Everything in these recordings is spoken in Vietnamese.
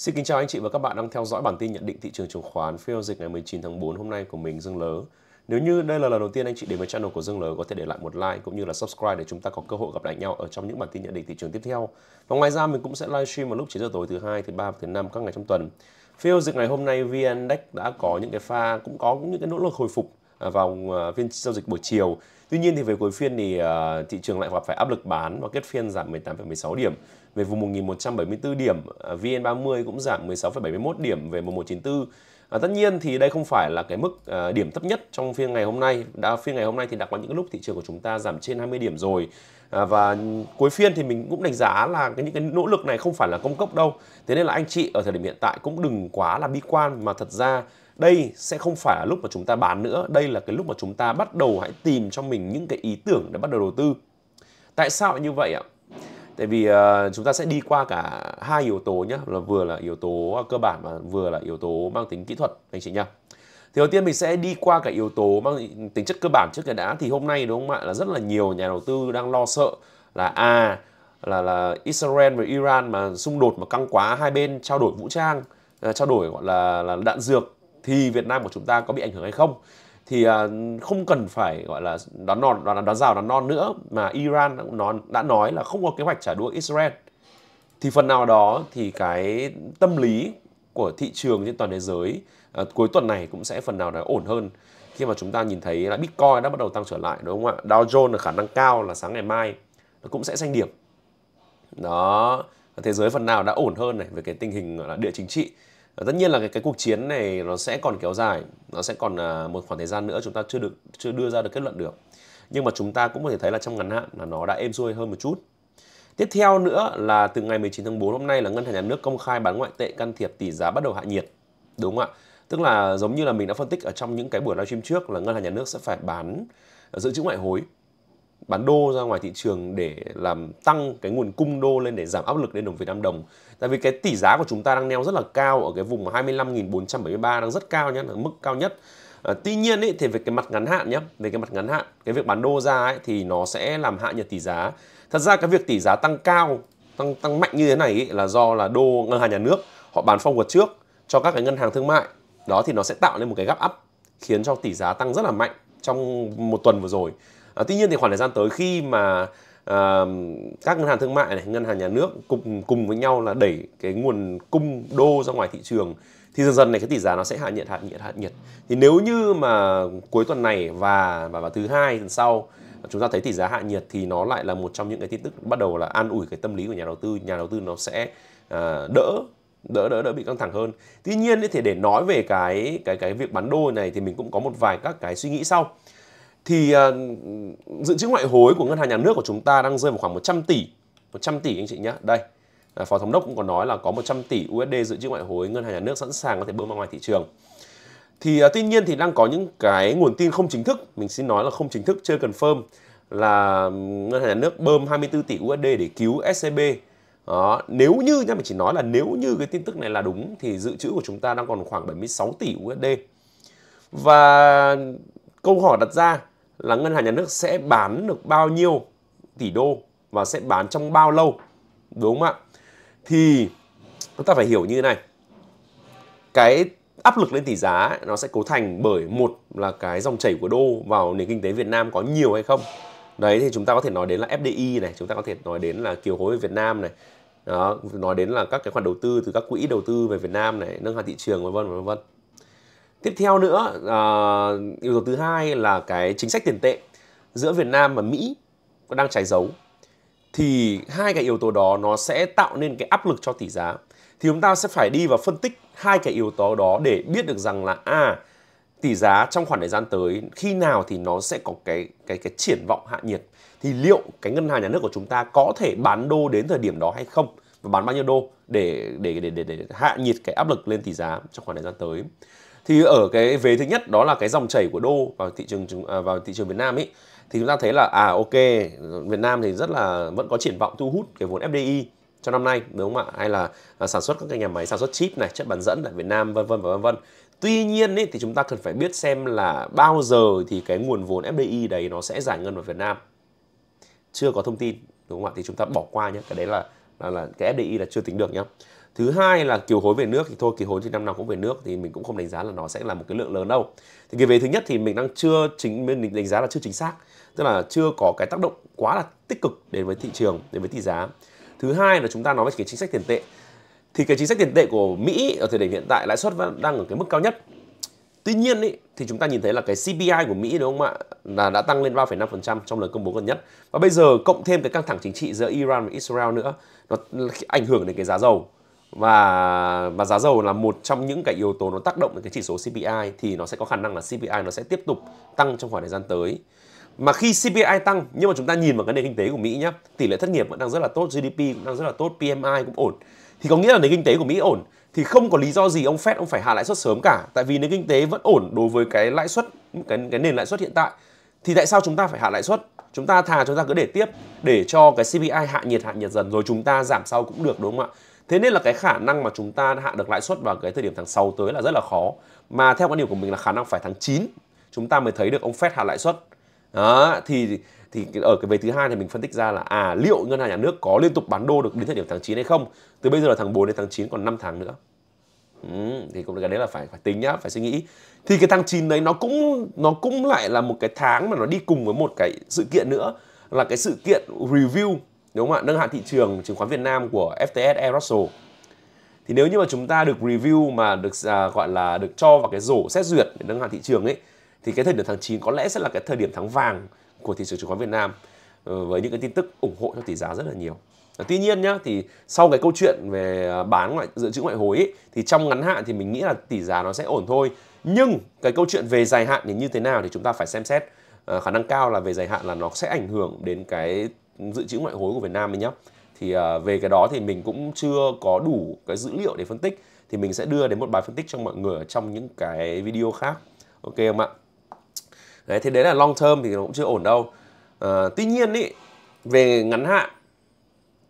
Xin kính chào anh chị và các bạn đang theo dõi bản tin nhận định thị trường chứng khoán phiên dịch ngày 19 tháng 4 hôm nay của mình Dương Lớ. Nếu như đây là lần đầu tiên anh chị đến với channel của Dương Lớ có thể để lại một like cũng như là subscribe để chúng ta có cơ hội gặp lại nhau ở trong những bản tin nhận định thị trường tiếp theo. Và ngoài ra mình cũng sẽ livestream vào lúc 9 giờ tối thứ hai, thứ ba và thứ năm các ngày trong tuần. Phiên dịch ngày hôm nay VN Index đã có những cái pha cũng có những cái nỗ lực hồi phục à, vào à, phiên giao dịch buổi chiều Tuy nhiên thì về cuối phiên thì uh, thị trường lại gặp phải áp lực bán và kết phiên giảm 18,16 điểm về vùng 1.174 điểm. Ờ, VN30 cũng giảm 16,71 điểm về 1194. À, ờ, tất nhiên thì đây không phải là cái mức à, điểm thấp nhất trong phiên ngày hôm nay. Đã phiên ngày hôm nay thì đã có những lúc thị trường của chúng ta giảm trên 20 điểm rồi. À, và cuối phiên thì mình cũng đánh giá là cái những cái nỗ lực này không phải là công cốc đâu. Thế nên là anh chị ở thời điểm hiện tại cũng đừng quá là bi quan mà thật ra đây sẽ không phải là lúc mà chúng ta bán nữa đây là cái lúc mà chúng ta bắt đầu hãy tìm cho mình những cái ý tưởng để bắt đầu đầu tư tại sao lại như vậy ạ tại vì uh, chúng ta sẽ đi qua cả hai yếu tố nhé là vừa là yếu tố à, cơ bản và vừa là yếu tố mang tính kỹ thuật anh chị nhá thì đầu tiên mình sẽ đi qua cả yếu tố mang tính chất cơ bản trước cái đã thì hôm nay đúng không ạ là rất là nhiều nhà đầu tư đang lo sợ là à là là Israel và Iran mà xung đột mà căng quá hai bên trao đổi vũ trang ờ, trao đổi gọi là là đạn dược thì Việt Nam của chúng ta có bị ảnh hưởng hay không thì à, không cần phải gọi là đón non đón, đón rào đón non nữa mà Iran cũng nó đã nói là không có kế hoạch trả đũa Israel thì phần nào đó thì cái tâm lý của thị trường trên toàn thế giới à, cuối tuần này cũng sẽ phần nào đó ổn hơn khi mà chúng ta nhìn thấy là Bitcoin đã bắt đầu tăng trở lại đúng không ạ Dow Jones là khả năng cao là sáng ngày mai nó cũng sẽ xanh điểm đó thế giới phần nào đã ổn hơn này về cái tình hình là địa chính trị Ờ, tất nhiên là cái, cái cuộc chiến này nó sẽ còn kéo dài nó sẽ còn à, một khoảng thời gian nữa chúng ta chưa được chưa đưa ra được kết luận được nhưng mà chúng ta cũng có thể thấy là trong ngắn hạn là nó đã êm xuôi hơn một chút tiếp theo nữa là từ ngày 19 tháng 4 hôm nay là ngân hàng nhà nước công khai bán ngoại tệ can thiệp tỷ giá bắt đầu hạ nhiệt đúng không ạ tức là giống như là mình đã phân tích ở trong những cái buổi livestream trước là ngân hàng nhà nước sẽ phải bán ờ, dự trữ ngoại hối bán đô ra ngoài thị trường để làm tăng cái nguồn cung đô lên để giảm áp lực lên đồng Việt Nam đồng. Tại vì cái tỷ giá của chúng ta đang neo rất là cao ở cái vùng 25.473 đang rất cao nhé, mức cao nhất. À, tuy nhiên ý, thì về cái mặt ngắn hạn nhé, về cái mặt ngắn hạn, cái việc bán đô ra ấy, thì nó sẽ làm hạ nhiệt tỷ giá. Thật ra cái việc tỷ giá tăng cao, tăng tăng mạnh như thế này ý, là do là đô ngân hàng nhà nước họ bán phong quật trước cho các cái ngân hàng thương mại. Đó thì nó sẽ tạo nên một cái gấp áp khiến cho tỷ giá tăng rất là mạnh trong một tuần vừa rồi À, tuy nhiên thì khoảng thời gian tới khi mà à, các ngân hàng thương mại này, ngân hàng nhà nước cùng cùng với nhau là đẩy cái nguồn cung đô ra ngoài thị trường thì dần dần này cái tỷ giá nó sẽ hạ nhiệt hạ nhiệt hạ nhiệt. Thì nếu như mà cuối tuần này và và, và thứ hai tuần sau chúng ta thấy tỷ giá hạ nhiệt thì nó lại là một trong những cái tin tức bắt đầu là an ủi cái tâm lý của nhà đầu tư, nhà đầu tư nó sẽ à, đỡ đỡ đỡ đỡ bị căng thẳng hơn. Tuy nhiên thì để nói về cái cái cái việc bán đô này thì mình cũng có một vài các cái suy nghĩ sau thì uh, dự trữ ngoại hối của ngân hàng nhà nước của chúng ta đang rơi vào khoảng 100 tỷ 100 tỷ anh chị nhé đây à, phó thống đốc cũng có nói là có 100 tỷ USD dự trữ ngoại hối ngân hàng nhà nước sẵn sàng có thể bơm ra ngoài thị trường thì uh, tuy nhiên thì đang có những cái nguồn tin không chính thức mình xin nói là không chính thức chưa cần confirm là ngân hàng nhà nước bơm 24 tỷ USD để cứu SCB e đó, nếu như nha mình chỉ nói là nếu như cái tin tức này là đúng thì dự trữ của chúng ta đang còn khoảng 76 tỷ USD và câu hỏi đặt ra là ngân hàng nhà nước sẽ bán được bao nhiêu tỷ đô và sẽ bán trong bao lâu đúng không ạ thì chúng ta phải hiểu như thế này cái áp lực lên tỷ giá ấy, nó sẽ cấu thành bởi một là cái dòng chảy của đô vào nền kinh tế Việt Nam có nhiều hay không đấy thì chúng ta có thể nói đến là FDI này chúng ta có thể nói đến là kiều hối về Việt Nam này đó, nói đến là các cái khoản đầu tư từ các quỹ đầu tư về Việt Nam này nâng hạng thị trường vân vân vân vân tiếp theo nữa uh, yếu tố thứ hai là cái chính sách tiền tệ giữa Việt Nam và Mỹ đang trái dấu thì hai cái yếu tố đó nó sẽ tạo nên cái áp lực cho tỷ giá thì chúng ta sẽ phải đi và phân tích hai cái yếu tố đó để biết được rằng là à tỷ giá trong khoảng thời gian tới khi nào thì nó sẽ có cái cái cái triển vọng hạ nhiệt thì liệu cái ngân hàng nhà nước của chúng ta có thể bán đô đến thời điểm đó hay không và bán bao nhiêu đô để để để để, để hạ nhiệt cái áp lực lên tỷ giá trong khoảng thời gian tới thì ở cái vế thứ nhất đó là cái dòng chảy của đô vào thị trường à, vào thị trường Việt Nam ấy thì chúng ta thấy là à ok Việt Nam thì rất là vẫn có triển vọng thu hút cái vốn FDI cho năm nay đúng không ạ hay là, à, sản xuất các cái nhà máy sản xuất chip này chất bán dẫn tại Việt Nam vân vân và vân vân tuy nhiên ý, thì chúng ta cần phải biết xem là bao giờ thì cái nguồn vốn FDI đấy nó sẽ giải ngân vào Việt Nam chưa có thông tin đúng không ạ thì chúng ta bỏ qua nhé cái đấy là là, là cái FDI là chưa tính được nhé thứ hai là kiều hối về nước thì thôi kiều hối trên năm năm cũng về nước thì mình cũng không đánh giá là nó sẽ là một cái lượng lớn đâu thì cái về thứ nhất thì mình đang chưa chính mình đánh giá là chưa chính xác tức là chưa có cái tác động quá là tích cực đến với thị trường đến với tỷ giá thứ hai là chúng ta nói về cái chính sách tiền tệ thì cái chính sách tiền tệ của Mỹ ở thời điểm hiện tại lãi suất vẫn đang ở cái mức cao nhất Tuy nhiên ý, thì chúng ta nhìn thấy là cái CPI của Mỹ đúng không ạ là đã tăng lên 3,5% trong lần công bố gần nhất và bây giờ cộng thêm cái căng thẳng chính trị giữa Iran và Israel nữa nó ảnh hưởng đến cái giá dầu và và giá dầu là một trong những cái yếu tố nó tác động đến cái chỉ số CPI thì nó sẽ có khả năng là CPI nó sẽ tiếp tục tăng trong khoảng thời gian tới mà khi CPI tăng nhưng mà chúng ta nhìn vào cái nền kinh tế của Mỹ nhé tỷ lệ thất nghiệp vẫn đang rất là tốt GDP cũng đang rất là tốt PMI cũng ổn thì có nghĩa là nền kinh tế của Mỹ ổn thì không có lý do gì ông Fed ông phải hạ lãi suất sớm cả tại vì nền kinh tế vẫn ổn đối với cái lãi suất cái, cái nền lãi suất hiện tại thì tại sao chúng ta phải hạ lãi suất chúng ta thà chúng ta cứ để tiếp để cho cái CPI hạ nhiệt hạ nhiệt dần rồi chúng ta giảm sau cũng được đúng không ạ Thế nên là cái khả năng mà chúng ta hạ được lãi suất vào cái thời điểm tháng 6 tới là rất là khó. Mà theo quan điểm của mình là khả năng phải tháng 9 chúng ta mới thấy được ông Fed hạ lãi suất. Đó, thì thì ở cái về thứ hai thì mình phân tích ra là à liệu ngân hàng nhà nước có liên tục bán đô được đến thời điểm tháng 9 hay không? Từ bây giờ là tháng 4 đến tháng 9 còn 5 tháng nữa. Ừ, thì cũng cái đấy là phải phải tính nhá, phải suy nghĩ. Thì cái tháng 9 đấy nó cũng nó cũng lại là một cái tháng mà nó đi cùng với một cái sự kiện nữa là cái sự kiện review đúng không ạ nâng hạn thị trường chứng khoán Việt Nam của FTSE Russell thì nếu như mà chúng ta được review mà được à, gọi là được cho vào cái rổ xét duyệt để nâng hạn thị trường ấy thì cái thời điểm tháng 9 có lẽ sẽ là cái thời điểm tháng vàng của thị trường chứng khoán Việt Nam ờ, với những cái tin tức ủng hộ cho tỷ giá rất là nhiều. Tuy nhiên nhá thì sau cái câu chuyện về à, bán ngoại dự trữ ngoại hối ấy, thì trong ngắn hạn thì mình nghĩ là tỷ giá nó sẽ ổn thôi. Nhưng cái câu chuyện về dài hạn thì như thế nào thì chúng ta phải xem xét ờ, khả năng cao là về dài hạn là nó sẽ ảnh hưởng đến cái dự trữ ngoại hối của Việt Nam mình nhá. thì à, về cái đó thì mình cũng chưa có đủ cái dữ liệu để phân tích thì mình sẽ đưa đến một bài phân tích cho mọi người ở trong những cái video khác ok không ạ đấy thế đấy là long term thì nó cũng chưa ổn đâu à, tuy nhiên ý, về ngắn hạn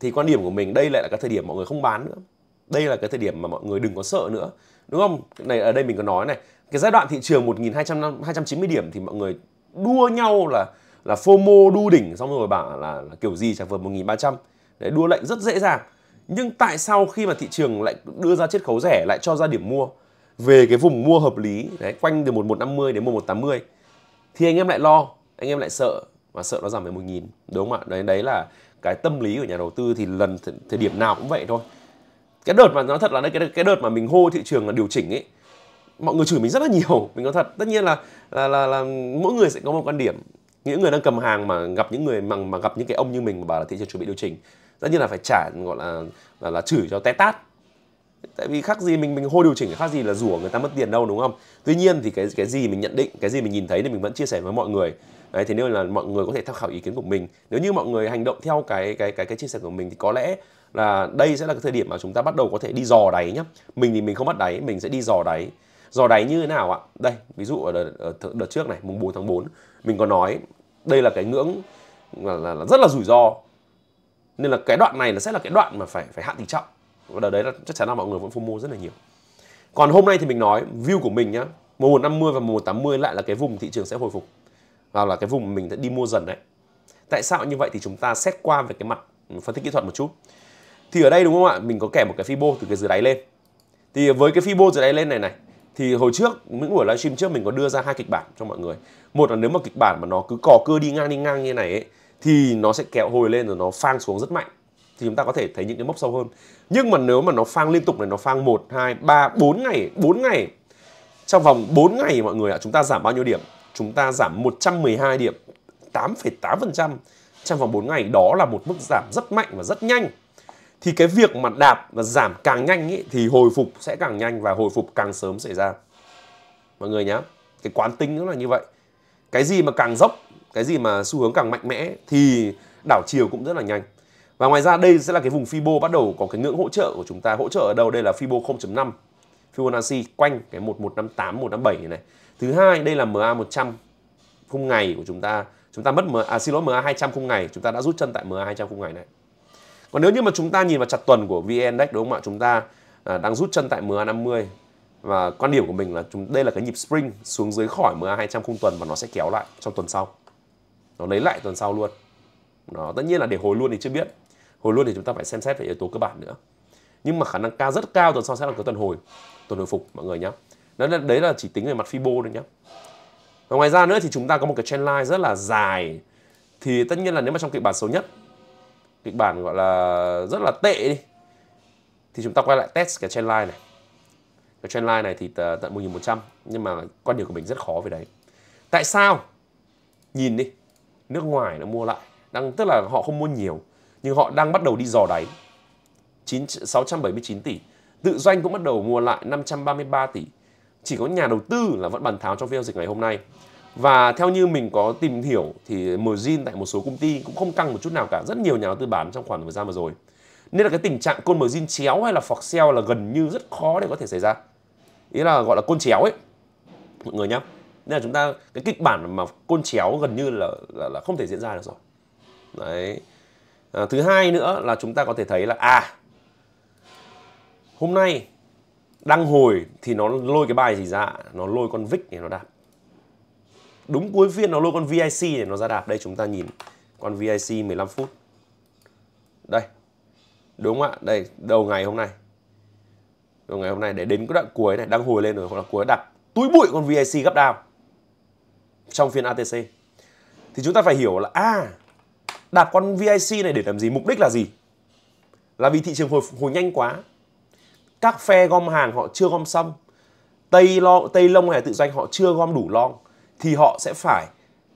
thì quan điểm của mình đây lại là cái thời điểm mọi người không bán nữa đây là cái thời điểm mà mọi người đừng có sợ nữa đúng không này ở đây mình có nói này cái giai đoạn thị trường 1.290 điểm thì mọi người đua nhau là là FOMO đu đỉnh xong rồi bảo là, là kiểu gì chẳng vượt 1.300 đấy đua lệnh rất dễ dàng nhưng tại sao khi mà thị trường lại đưa ra chiết khấu rẻ lại cho ra điểm mua về cái vùng mua hợp lý đấy quanh từ 1150 đến 1180 thì anh em lại lo anh em lại sợ và sợ nó giảm về 1.000 đúng không ạ đấy đấy là cái tâm lý của nhà đầu tư thì lần thời điểm nào cũng vậy thôi cái đợt mà nói thật là đấy cái, cái đợt mà mình hô thị trường là điều chỉnh ấy mọi người chửi mình rất là nhiều mình nói thật tất nhiên là là là, là mỗi người sẽ có một quan điểm những người đang cầm hàng mà gặp những người mà, mà gặp những cái ông như mình mà bảo là thị trường chuẩn bị điều chỉnh tất nhiên là phải trả gọi là là, là chửi cho té tát tại vì khác gì mình mình hô điều chỉnh khác gì là rủa người ta mất tiền đâu đúng không tuy nhiên thì cái cái gì mình nhận định cái gì mình nhìn thấy thì mình vẫn chia sẻ với mọi người Đấy, thế nên là mọi người có thể tham khảo ý kiến của mình nếu như mọi người hành động theo cái cái cái cái chia sẻ của mình thì có lẽ là đây sẽ là cái thời điểm mà chúng ta bắt đầu có thể đi dò đáy nhá mình thì mình không bắt đáy mình sẽ đi dò đáy dò đáy như thế nào ạ đây ví dụ ở đợt, ở đợt trước này mùng 4 tháng 4 mình có nói đây là cái ngưỡng là, là, là rất là rủi ro nên là cái đoạn này là sẽ là cái đoạn mà phải phải hạn tỷ trọng và đợt đấy là chắc chắn là mọi người vẫn mua rất là nhiều còn hôm nay thì mình nói view của mình nhá 1150 và 1180 lại là cái vùng thị trường sẽ hồi phục và là cái vùng mình sẽ đi mua dần đấy tại sao như vậy thì chúng ta xét qua về cái mặt phân tích kỹ thuật một chút thì ở đây đúng không ạ mình có kẻ một cái fibo từ cái dưới đáy lên thì với cái fibo dưới đáy lên này này thì hồi trước những buổi livestream trước mình có đưa ra hai kịch bản cho mọi người một là nếu mà kịch bản mà nó cứ cò cưa đi ngang đi ngang như này ấy, thì nó sẽ kéo hồi lên rồi nó phang xuống rất mạnh thì chúng ta có thể thấy những cái mốc sâu hơn nhưng mà nếu mà nó phang liên tục này nó phang 1, 2, 3, 4 ngày 4 ngày trong vòng 4 ngày mọi người ạ chúng ta giảm bao nhiêu điểm chúng ta giảm 112 điểm 8,8% trong vòng 4 ngày đó là một mức giảm rất mạnh và rất nhanh thì cái việc mà đạp và giảm càng nhanh ý, thì hồi phục sẽ càng nhanh và hồi phục càng sớm xảy ra mọi người nhá cái quán tính nó là như vậy cái gì mà càng dốc cái gì mà xu hướng càng mạnh mẽ thì đảo chiều cũng rất là nhanh và ngoài ra đây sẽ là cái vùng Fibo bắt đầu có cái ngưỡng hỗ trợ của chúng ta hỗ trợ ở đâu đây là Fibo 0.5 Fibonacci quanh cái 1158 157 này, này thứ hai đây là MA 100 khung ngày của chúng ta chúng ta mất MA à xin lỗi MA 200 khung ngày chúng ta đã rút chân tại MA 200 khung ngày này còn nếu như mà chúng ta nhìn vào chặt tuần của vn index đúng không ạ chúng ta à, đang rút chân tại MA 50 và quan điểm của mình là chúng đây là cái nhịp spring xuống dưới khỏi MA 200 khung tuần và nó sẽ kéo lại trong tuần sau nó lấy lại tuần sau luôn nó tất nhiên là để hồi luôn thì chưa biết hồi luôn thì chúng ta phải xem xét về yếu tố cơ bản nữa nhưng mà khả năng cao rất cao tuần sau sẽ là cái tuần hồi tuần hồi phục mọi người nhé đấy là, đấy là chỉ tính về mặt fibo thôi nhé và ngoài ra nữa thì chúng ta có một cái trendline rất là dài thì tất nhiên là nếu mà trong kịch bản xấu nhất kịch bản gọi là rất là tệ đi thì chúng ta quay lại test cái trendline này cái trendline này thì tận 1100 nhưng mà quan điểm của mình rất khó về đấy tại sao nhìn đi nước ngoài nó mua lại đang tức là họ không mua nhiều nhưng họ đang bắt đầu đi dò đáy 9, 679 tỷ tự doanh cũng bắt đầu mua lại 533 tỷ chỉ có nhà đầu tư là vẫn bàn tháo trong phiên giao dịch ngày hôm nay và theo như mình có tìm hiểu thì margin tại một số công ty cũng không căng một chút nào cả rất nhiều nhà đầu tư bán trong khoảng thời gian vừa rồi nên là cái tình trạng côn margin chéo hay là phọc sell là gần như rất khó để có thể xảy ra ý là gọi là côn chéo ấy mọi người nhá nên là chúng ta cái kịch bản mà côn chéo gần như là là, là không thể diễn ra được rồi đấy à, thứ hai nữa là chúng ta có thể thấy là à hôm nay đăng hồi thì nó lôi cái bài gì ra nó lôi con vick này nó đạp đúng cuối phiên nó lôi con VIC để nó ra đạp đây chúng ta nhìn con VIC 15 phút đây đúng không ạ đây đầu ngày hôm nay đầu ngày hôm nay để đến cái đoạn cuối này đang hồi lên rồi hoặc là cuối đặt túi bụi con VIC gấp đao trong phiên ATC thì chúng ta phải hiểu là a à, đạp con VIC này để làm gì mục đích là gì là vì thị trường hồi hồi nhanh quá các phe gom hàng họ chưa gom xong tây lo tây lông hay tự doanh họ chưa gom đủ long thì họ sẽ phải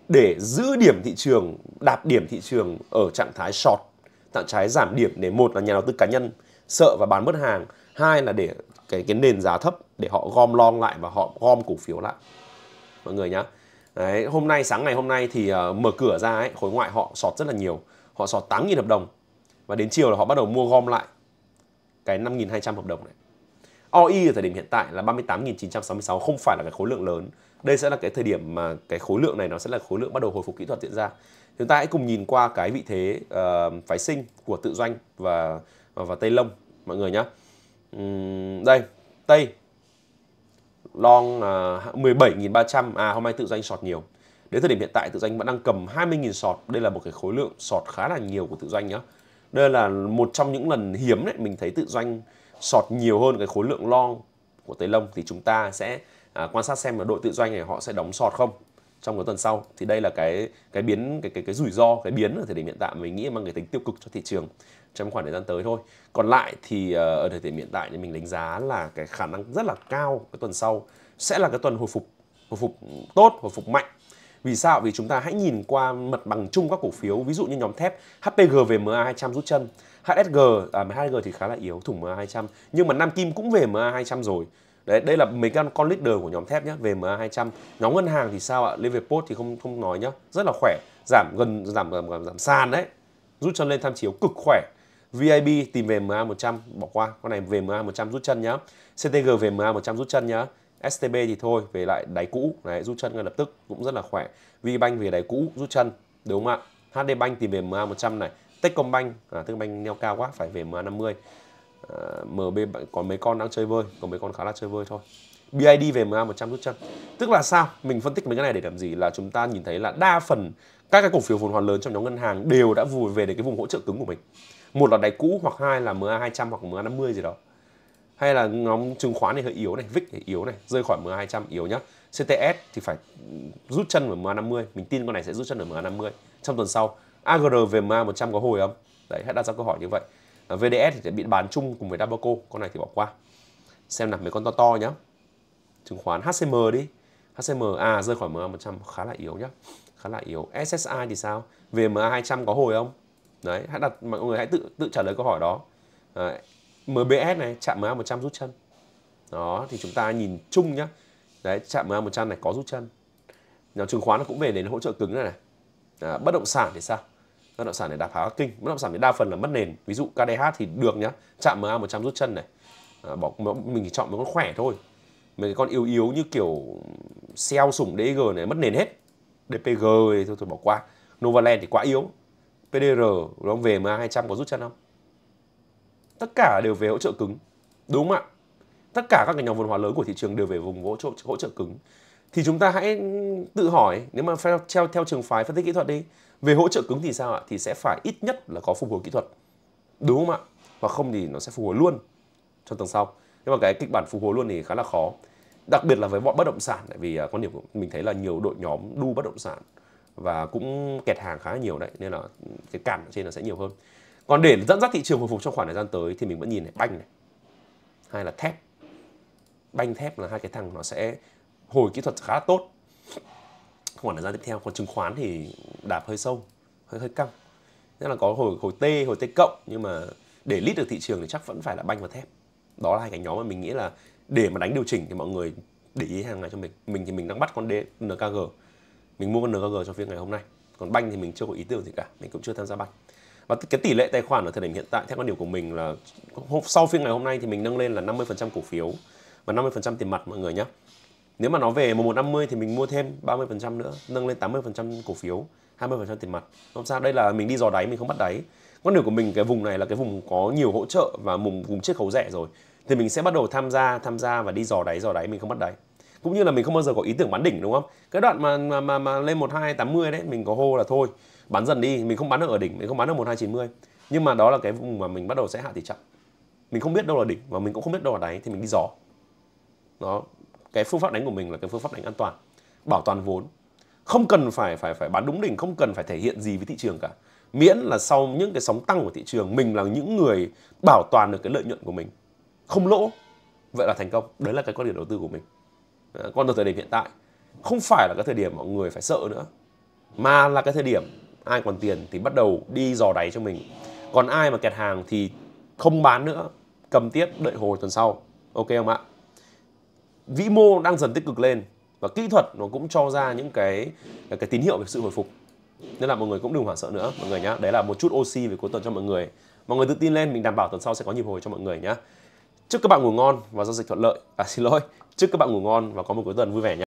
để giữ điểm thị trường, đạp điểm thị trường ở trạng thái short, trạng thái giảm điểm để một là nhà đầu tư cá nhân sợ và bán mất hàng, hai là để cái cái nền giá thấp để họ gom long lại và họ gom cổ phiếu lại. Mọi người nhá. Đấy, hôm nay sáng ngày hôm nay thì uh, mở cửa ra ấy, khối ngoại họ sọt rất là nhiều. Họ sọt 8.000 hợp đồng và đến chiều là họ bắt đầu mua gom lại cái 5.200 hợp đồng này. OI ở thời điểm hiện tại là 38.966 không phải là cái khối lượng lớn. Đây sẽ là cái thời điểm mà cái khối lượng này nó sẽ là khối lượng bắt đầu hồi phục kỹ thuật diễn ra. Chúng ta hãy cùng nhìn qua cái vị thế uh, phái sinh của tự doanh và và, và Tây Lông mọi người nhé. Uhm, đây, Tây long là uh, 17.300 à hôm nay tự doanh sọt nhiều. Đến thời điểm hiện tại tự doanh vẫn đang cầm 20.000 sọt. Đây là một cái khối lượng sọt khá là nhiều của tự doanh nhé. Đây là một trong những lần hiếm đấy mình thấy tự doanh sọt nhiều hơn cái khối lượng long của Tế Lông thì chúng ta sẽ à, quan sát xem là đội tự doanh này họ sẽ đóng sọt không trong cái tuần sau thì đây là cái cái biến cái cái cái rủi ro cái biến ở thời điểm hiện tại mình nghĩ mang cái tính tiêu cực cho thị trường trong khoảng thời gian tới thôi còn lại thì à, ở thời điểm hiện tại thì mình đánh giá là cái khả năng rất là cao cái tuần sau sẽ là cái tuần hồi phục hồi phục tốt hồi phục mạnh vì sao? Vì chúng ta hãy nhìn qua mặt bằng chung các cổ phiếu, ví dụ như nhóm thép HPG về MA 200 rút chân, HSG à HSG thì khá là yếu thủng MA200 nhưng mà Nam Kim cũng về MA200 rồi đấy đây là mấy con con leader của nhóm thép nhé về MA200 nhóm ngân hàng thì sao ạ Liverpool thì không không nói nhá rất là khỏe giảm gần giảm giảm, giảm, giảm sàn đấy rút chân lên tham chiếu cực khỏe VIB tìm về MA100 bỏ qua con này về MA100 rút chân nhá CTG về MA100 rút chân nhá STB thì thôi về lại đáy cũ đấy rút chân ngay lập tức cũng rất là khỏe VBank về đáy cũ rút chân đúng không ạ HD Bank tìm về MA100 này Techcombank à, Techcombank neo cao quá phải về MA50 à, MB còn mấy con đang chơi vơi còn mấy con khá là chơi vơi thôi BID về MA100 rút chân tức là sao mình phân tích mấy cái này để làm gì là chúng ta nhìn thấy là đa phần các cái cổ phiếu vốn hóa lớn trong nhóm ngân hàng đều đã vùi về đến cái vùng hỗ trợ cứng của mình một là đáy cũ hoặc hai là MA200 hoặc MA50 gì đó hay là nhóm chứng khoán này hơi yếu này, VIX thì yếu này, rơi khỏi MA200 yếu nhá. CTS thì phải rút chân ở MA50, mình tin con này sẽ rút chân ở MA50 trong tuần sau. AGR về ma 100 có hồi không? Đấy, hãy đặt ra câu hỏi như vậy. À, VDS thì bị bán chung cùng với Dabaco, con này thì bỏ qua. Xem nào mấy con to to nhá. Chứng khoán HCM đi. HCM à rơi khỏi MA 100 khá là yếu nhá. Khá là yếu. SSI thì sao? về VMA 200 có hồi không? Đấy, hãy đặt mọi người hãy tự tự trả lời câu hỏi đó. À, MBS này chạm MA 100 rút chân. Đó thì chúng ta nhìn chung nhá. Đấy, chạm MA 100 này có rút chân. Nhóm chứng khoán nó cũng về đến hỗ trợ cứng này này. À, bất động sản thì sao? bất động sản để đạp phá kinh bất động sản thì đa phần là mất nền ví dụ KDH thì được nhá chạm MA 100 rút chân này à, bỏ mình chỉ chọn mấy con khỏe thôi mấy cái con yếu yếu như kiểu xeo sủng DG này mất nền hết DPG thì thôi, thôi bỏ qua Novaland thì quá yếu PDR nó về MA 200 có rút chân không tất cả đều về hỗ trợ cứng đúng không ạ tất cả các cái nhóm vốn hóa lớn của thị trường đều về vùng hỗ trợ hỗ trợ cứng thì chúng ta hãy tự hỏi nếu mà theo theo trường phái phân tích kỹ thuật đi về hỗ trợ cứng thì sao ạ thì sẽ phải ít nhất là có phục hồi kỹ thuật đúng không ạ và không thì nó sẽ phục hồi luôn trong tầng sau nhưng mà cái kịch bản phục hồi luôn thì khá là khó đặc biệt là với bọn bất động sản tại vì à, quan điểm của mình thấy là nhiều đội nhóm đu bất động sản và cũng kẹt hàng khá là nhiều đấy nên là cái cản ở trên nó sẽ nhiều hơn còn để dẫn dắt thị trường hồi phục trong khoảng thời gian tới thì mình vẫn nhìn này banh này hay là thép banh thép là hai cái thằng nó sẽ hồi kỹ thuật khá là tốt khoản là giai tiếp theo còn chứng khoán thì đạp hơi sâu hơi hơi căng nhất là có hồi hồi T hồi T cộng nhưng mà để lít được thị trường thì chắc vẫn phải là banh và thép đó là hai cái nhóm mà mình nghĩ là để mà đánh điều chỉnh thì mọi người để ý hàng ngày cho mình mình thì mình đang bắt con D, NKG mình mua con NKG cho phiên ngày hôm nay còn banh thì mình chưa có ý tưởng gì cả mình cũng chưa tham gia banh và cái tỷ lệ tài khoản ở thời điểm hiện tại theo quan điểm của mình là sau phiên ngày hôm nay thì mình nâng lên là 50% cổ phiếu và 50% tiền mặt mọi người nhé nếu mà nó về 1150 thì mình mua thêm 30% nữa nâng lên 80% cổ phiếu 20% tiền mặt không sao đây là mình đi dò đáy mình không bắt đáy con đường của mình cái vùng này là cái vùng có nhiều hỗ trợ và vùng vùng chiết khấu rẻ rồi thì mình sẽ bắt đầu tham gia tham gia và đi dò đáy dò đáy mình không bắt đáy cũng như là mình không bao giờ có ý tưởng bán đỉnh đúng không cái đoạn mà mà mà, mà lên 1280 đấy mình có hô là thôi bán dần đi mình không bán được ở đỉnh mình không bán được 1290 nhưng mà đó là cái vùng mà mình bắt đầu sẽ hạ tỷ trọng mình không biết đâu là đỉnh và mình cũng không biết đâu là đáy thì mình đi dò đó cái phương pháp đánh của mình là cái phương pháp đánh an toàn bảo toàn vốn không cần phải phải phải bán đúng đỉnh không cần phải thể hiện gì với thị trường cả miễn là sau những cái sóng tăng của thị trường mình là những người bảo toàn được cái lợi nhuận của mình không lỗ vậy là thành công đấy là cái quan điểm đầu tư của mình còn ở thời điểm hiện tại không phải là cái thời điểm mọi người phải sợ nữa mà là cái thời điểm ai còn tiền thì bắt đầu đi dò đáy cho mình còn ai mà kẹt hàng thì không bán nữa cầm tiếp đợi hồi tuần sau ok không ạ vĩ mô đang dần tích cực lên và kỹ thuật nó cũng cho ra những cái cái tín hiệu về sự hồi phục nên là mọi người cũng đừng hoảng sợ nữa mọi người nhá đấy là một chút oxy về cuối tuần cho mọi người mọi người tự tin lên mình đảm bảo tuần sau sẽ có nhịp hồi cho mọi người nhá chúc các bạn ngủ ngon và giao dịch thuận lợi à xin lỗi chúc các bạn ngủ ngon và có một cuối tuần vui vẻ nhé